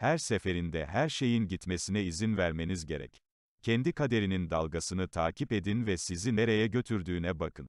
Her seferinde her şeyin gitmesine izin vermeniz gerek. Kendi kaderinin dalgasını takip edin ve sizi nereye götürdüğüne bakın.